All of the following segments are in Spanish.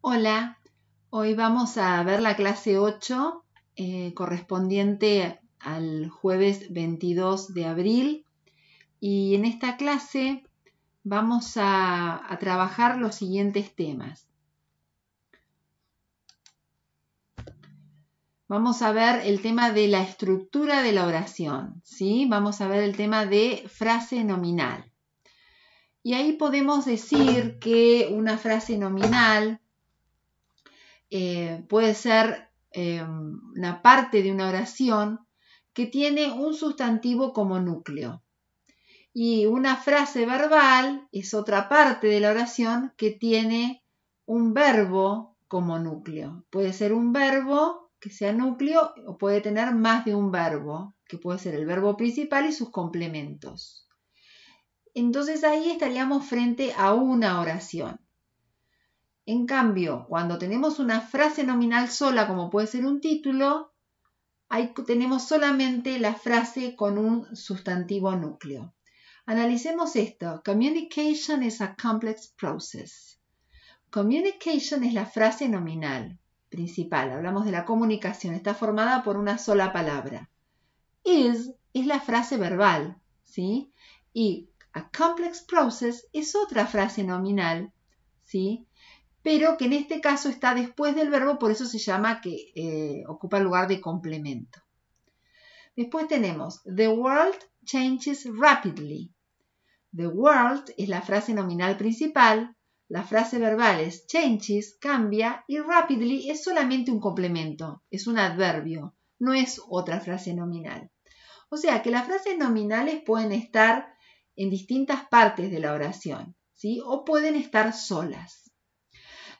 Hola, hoy vamos a ver la clase 8 eh, correspondiente al jueves 22 de abril y en esta clase vamos a, a trabajar los siguientes temas. Vamos a ver el tema de la estructura de la oración, ¿sí? Vamos a ver el tema de frase nominal. Y ahí podemos decir que una frase nominal eh, puede ser eh, una parte de una oración que tiene un sustantivo como núcleo. Y una frase verbal es otra parte de la oración que tiene un verbo como núcleo. Puede ser un verbo que sea núcleo o puede tener más de un verbo, que puede ser el verbo principal y sus complementos. Entonces ahí estaríamos frente a una oración. En cambio, cuando tenemos una frase nominal sola, como puede ser un título, ahí tenemos solamente la frase con un sustantivo núcleo. Analicemos esto. Communication is a complex process. Communication es la frase nominal principal. Hablamos de la comunicación. Está formada por una sola palabra. Is es la frase verbal, ¿sí? Y a complex process es otra frase nominal, ¿sí? pero que en este caso está después del verbo, por eso se llama que eh, ocupa el lugar de complemento. Después tenemos, The world changes rapidly. The world es la frase nominal principal, la frase verbal es changes, cambia, y rapidly es solamente un complemento, es un adverbio, no es otra frase nominal. O sea que las frases nominales pueden estar en distintas partes de la oración, ¿sí? O pueden estar solas.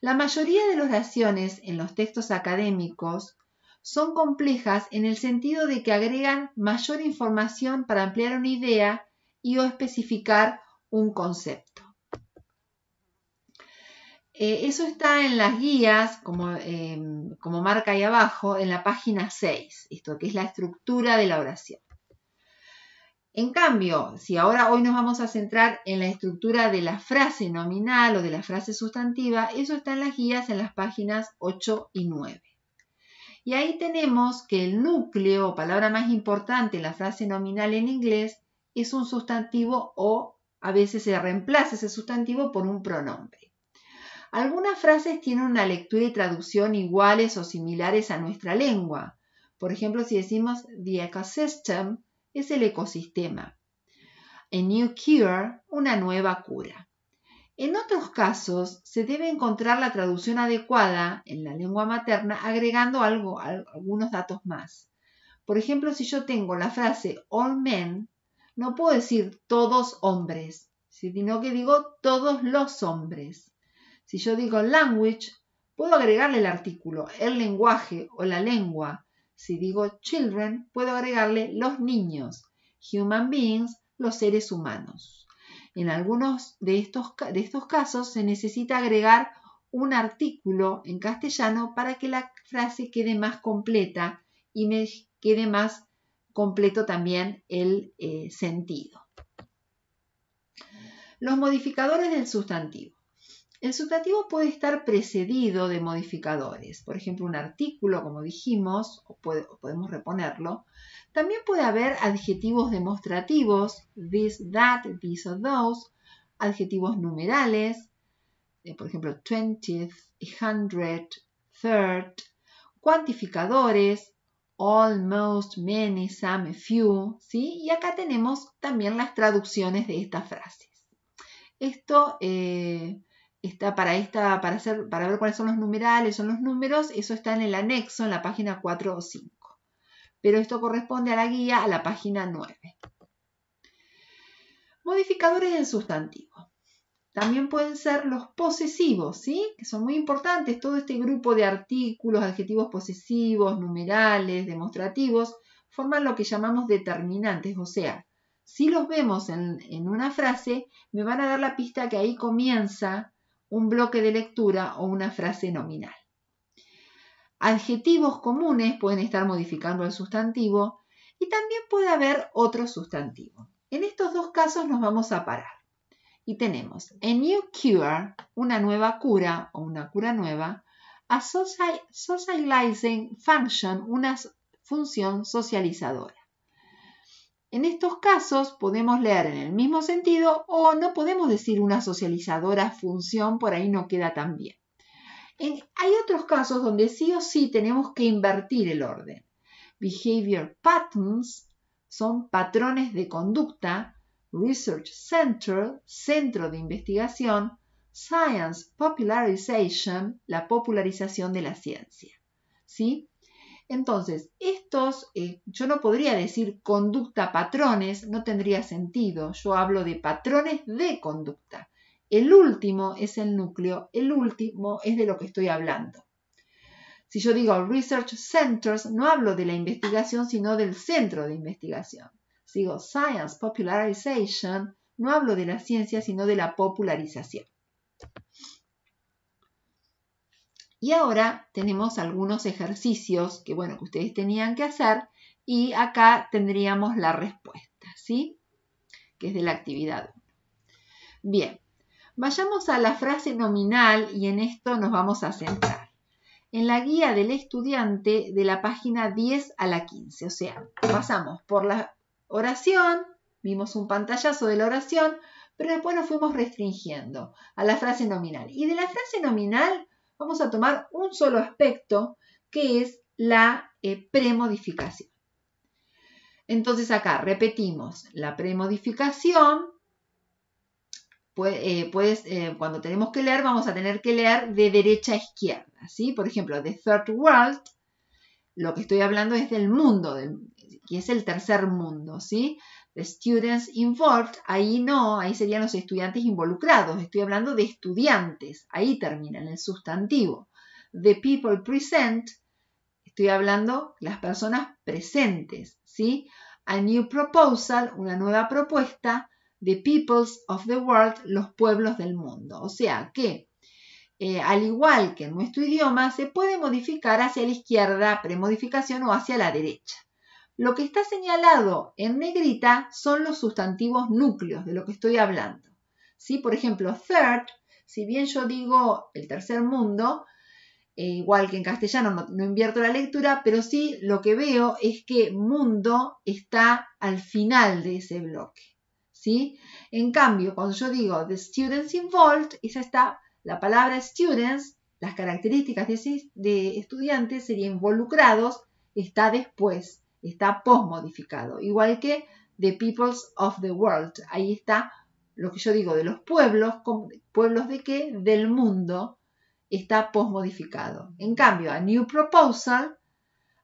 La mayoría de las oraciones en los textos académicos son complejas en el sentido de que agregan mayor información para ampliar una idea y o especificar un concepto. Eh, eso está en las guías, como, em, como marca ahí abajo, en la página 6, esto que es la estructura de la oración. En cambio, si ahora hoy nos vamos a centrar en la estructura de la frase nominal o de la frase sustantiva, eso está en las guías en las páginas 8 y 9. Y ahí tenemos que el núcleo palabra más importante en la frase nominal en inglés es un sustantivo o a veces se reemplaza ese sustantivo por un pronombre. Algunas frases tienen una lectura y traducción iguales o similares a nuestra lengua. Por ejemplo, si decimos the ecosystem, es el ecosistema. A new cure, una nueva cura. En otros casos, se debe encontrar la traducción adecuada en la lengua materna agregando algo, algunos datos más. Por ejemplo, si yo tengo la frase all men, no puedo decir todos hombres, sino que digo todos los hombres. Si yo digo language, puedo agregarle el artículo el lenguaje o la lengua, si digo children, puedo agregarle los niños, human beings, los seres humanos. En algunos de estos, de estos casos se necesita agregar un artículo en castellano para que la frase quede más completa y me quede más completo también el eh, sentido. Los modificadores del sustantivo. El sustantivo puede estar precedido de modificadores, por ejemplo, un artículo, como dijimos, o, podemos reponerlo. También puede haber adjetivos demostrativos, this, that, these or those, adjetivos numerales, eh, por ejemplo, twentieth, hundred, third, cuantificadores, almost, many, some, few, ¿sí? Y acá tenemos también las traducciones de estas frases. Esto... Eh, está para, esta, para, hacer, para ver cuáles son los numerales, son los números, eso está en el anexo, en la página 4 o 5. Pero esto corresponde a la guía, a la página 9. Modificadores en sustantivo. También pueden ser los posesivos, ¿sí? Que son muy importantes, todo este grupo de artículos, adjetivos posesivos, numerales, demostrativos, forman lo que llamamos determinantes, o sea, si los vemos en, en una frase, me van a dar la pista que ahí comienza un bloque de lectura o una frase nominal. Adjetivos comunes pueden estar modificando el sustantivo y también puede haber otro sustantivo. En estos dos casos nos vamos a parar. Y tenemos a new cure, una nueva cura o una cura nueva, a socializing function, una función socializadora. En estos casos podemos leer en el mismo sentido o no podemos decir una socializadora función, por ahí no queda tan bien. hay otros casos donde sí o sí tenemos que invertir el orden. Behavior patterns son patrones de conducta, Research Center, centro de investigación, Science Popularization, la popularización de la ciencia. ¿Sí? Entonces, estos, eh, yo no podría decir conducta patrones, no tendría sentido. Yo hablo de patrones de conducta. El último es el núcleo, el último es de lo que estoy hablando. Si yo digo research centers, no hablo de la investigación, sino del centro de investigación. Si digo science popularization, no hablo de la ciencia, sino de la popularización. Y ahora tenemos algunos ejercicios que, bueno, que ustedes tenían que hacer y acá tendríamos la respuesta, ¿sí? Que es de la actividad 1. Bien, vayamos a la frase nominal y en esto nos vamos a centrar. En la guía del estudiante de la página 10 a la 15, o sea, pasamos por la oración, vimos un pantallazo de la oración, pero después nos fuimos restringiendo a la frase nominal. Y de la frase nominal vamos a tomar un solo aspecto que es la eh, premodificación. Entonces acá repetimos la premodificación. Eh, pues, eh, cuando tenemos que leer, vamos a tener que leer de derecha a izquierda. ¿sí? Por ejemplo, de Third World, lo que estoy hablando es del mundo, que es el tercer mundo. ¿sí? The students involved, ahí no, ahí serían los estudiantes involucrados. Estoy hablando de estudiantes, ahí termina en el sustantivo. The people present, estoy hablando las personas presentes, ¿sí? A new proposal, una nueva propuesta, the peoples of the world, los pueblos del mundo. O sea que, eh, al igual que en nuestro idioma, se puede modificar hacia la izquierda, premodificación o hacia la derecha. Lo que está señalado en negrita son los sustantivos núcleos de lo que estoy hablando. ¿sí? Por ejemplo, third, si bien yo digo el tercer mundo, eh, igual que en castellano no, invierto la lectura, pero sí lo que veo es que mundo está al final de ese bloque. ¿sí? En cambio, cuando yo digo the students involved, esa está la palabra students, las características de, de estudiantes serían involucrados, está después está posmodificado. Igual que The Peoples of the World, ahí está lo que yo digo de los pueblos, pueblos de qué? Del mundo, está posmodificado. En cambio, a New Proposal,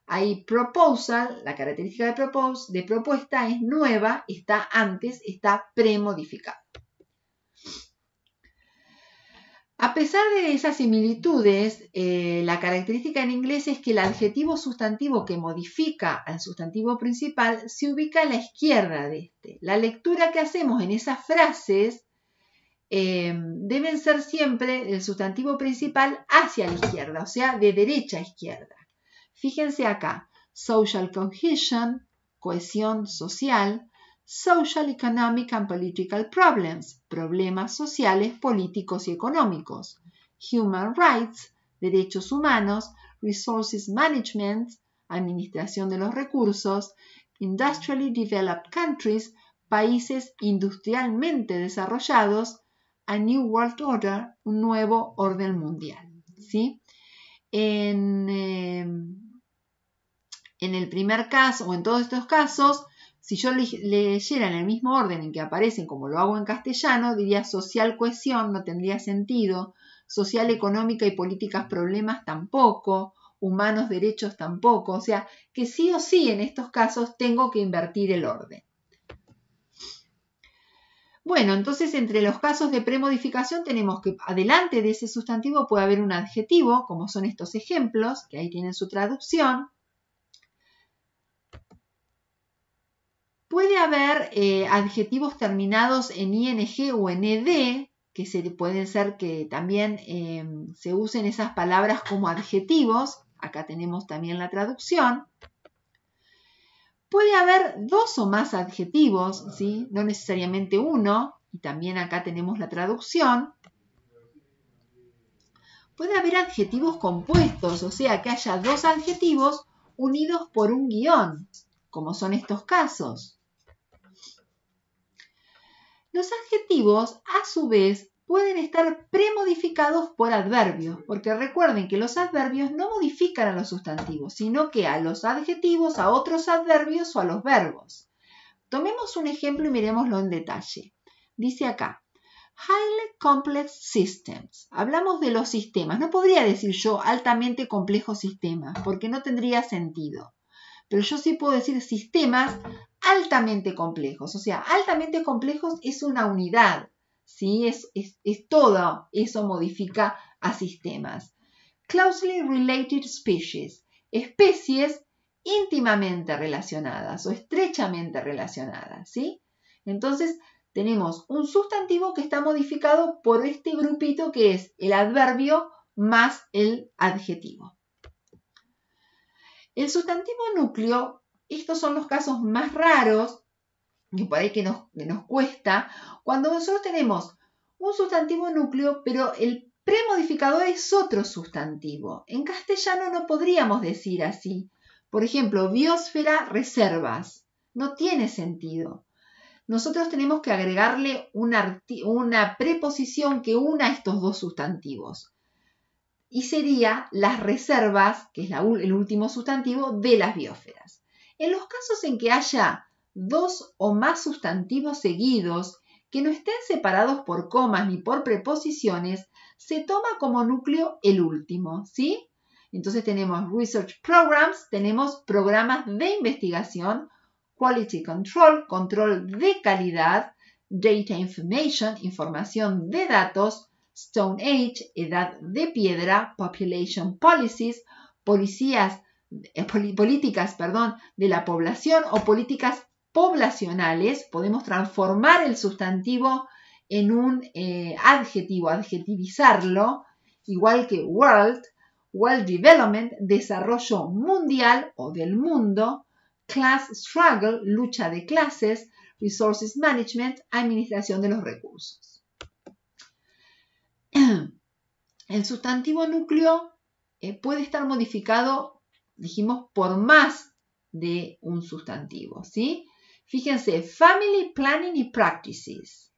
ahí proposal, la característica de, propose, de propuesta es nueva, está antes, está premodificado. A pesar de esas similitudes, eh, la característica en inglés es que el adjetivo sustantivo que modifica al sustantivo principal se ubica a la izquierda de este. La lectura que hacemos en esas frases em, deben ser siempre el sustantivo principal hacia la izquierda, o sea, de derecha a izquierda. Fíjense acá, social cohesion, cohesión social, social, economic and political problems, problemas sociales, políticos y económicos, human rights, derechos humanos, resources management, administración de los recursos, industrially developed countries, países industrialmente desarrollados, a new world order, un nuevo orden mundial. ¿sí? En, eh, en el primer caso, o en todos estos casos, si yo leyera en el mismo orden en que aparecen, como lo hago en castellano, diría social cohesión, no tendría sentido, social económica y políticas problemas tampoco, humanos derechos tampoco, o sea, que sí o sí en estos casos tengo que invertir el orden. Bueno, entonces entre los casos de premodificación tenemos que adelante de ese sustantivo puede haber un adjetivo, como son estos ejemplos, que ahí tienen su traducción, Puede haber eh, adjetivos terminados en ing o en ed, que se, pueden ser que también em, se usen esas palabras como adjetivos. Acá tenemos también la traducción. Puede haber dos o más adjetivos, ¿sí? no necesariamente uno, y también acá tenemos la traducción. Puede haber adjetivos compuestos, o sea, que haya dos adjetivos unidos por un guión, como son estos casos. Los adjetivos, a su vez, pueden estar premodificados por adverbios, porque recuerden que los adverbios no modifican a los sustantivos, sino que a los adjetivos, a otros adverbios o a los verbos. Tomemos un ejemplo y miremoslo en detalle. Dice acá, Highly Complex Systems. Hablamos de los sistemas. No podría decir yo altamente complejo sistema porque no tendría sentido. Pero yo sí puedo decir sistemas altamente complejos. O sea, altamente complejos es una unidad, ¿sí? Es, es todo eso modifica a sistemas. Closely related species, especies íntimamente relacionadas o estrechamente relacionadas, ¿sí? Entonces, tenemos un sustantivo que está modificado por este grupito que es el adverbio más el adjetivo. El sustantivo núcleo estos son los casos más raros que mm. por ahí que nos, cuesta, cuando nosotros tenemos un sustantivo núcleo, pero el premodificador es otro sustantivo. En castellano no podríamos decir así. Por ejemplo, biosfera reservas. No tiene sentido. Nosotros tenemos que agregarle una, preposición que una estos dos sustantivos. Y sería las reservas, que es el último sustantivo, de las biosferas. En los casos en que haya dos o más sustantivos seguidos que no estén separados por comas ni por preposiciones, se toma como núcleo el último, ¿sí? Entonces tenemos research programs, tenemos programas de investigación, quality control, control de calidad, data information, información de datos, Stone Age, edad de piedra, population policies, policías eh, políticas perdón, de la población o políticas poblacionales, podemos transformar el sustantivo en un eh, adjetivo, adjetivizarlo, igual que world, world development, desarrollo mundial o del mundo, class struggle, lucha de clases, resources management, administración de los recursos. El sustantivo núcleo eh, puede estar modificado dijimos por más de un sustantivo, ¿sí? Fíjense, family planning y practices.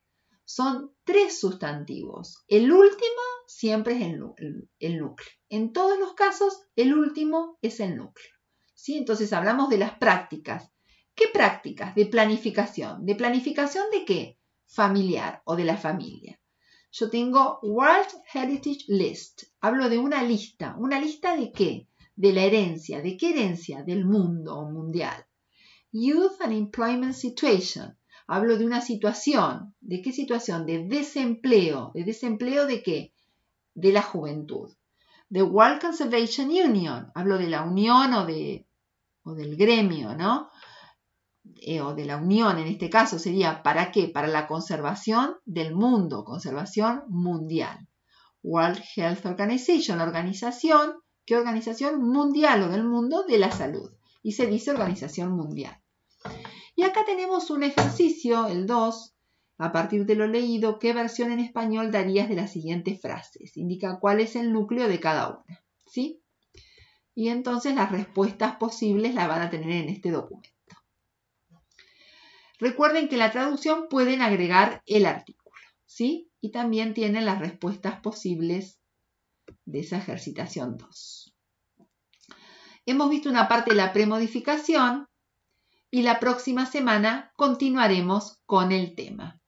Son tres sustantivos. El último siempre es el, núcleo. En todos los casos, el último es el núcleo. ¿sí? Entonces hablamos de las prácticas. ¿Qué prácticas? De planificación. ¿De planificación de qué? Familiar o de la familia. Yo tengo World Heritage List. Hablo de una lista. ¿Una lista de qué? de la herencia. ¿De qué herencia? Del mundo mundial. Youth and Employment Situation. Hablo de una situación. ¿De qué situación? De desempleo. ¿De desempleo de qué? De la juventud. The World Conservation Union. Hablo de la unión o, de, del gremio, ¿no? Eh, o de la unión en este caso sería ¿para qué? Para la conservación del mundo, conservación mundial. World Health Organization, organización ¿Qué Organización Mundial o del Mundo de la Salud. Y se dice Organización Mundial. Y acá tenemos un ejercicio, el 2, a partir de lo leído, ¿qué versión en español darías de las siguientes frases? Indica cuál es el núcleo de cada una, ¿sí? Y entonces las respuestas posibles las van a tener en este documento. Recuerden que en la traducción pueden agregar el artículo, ¿sí? Y también tienen las respuestas posibles de esa ejercitación 2. Hemos visto una parte de la premodificación y la próxima semana continuaremos con el tema.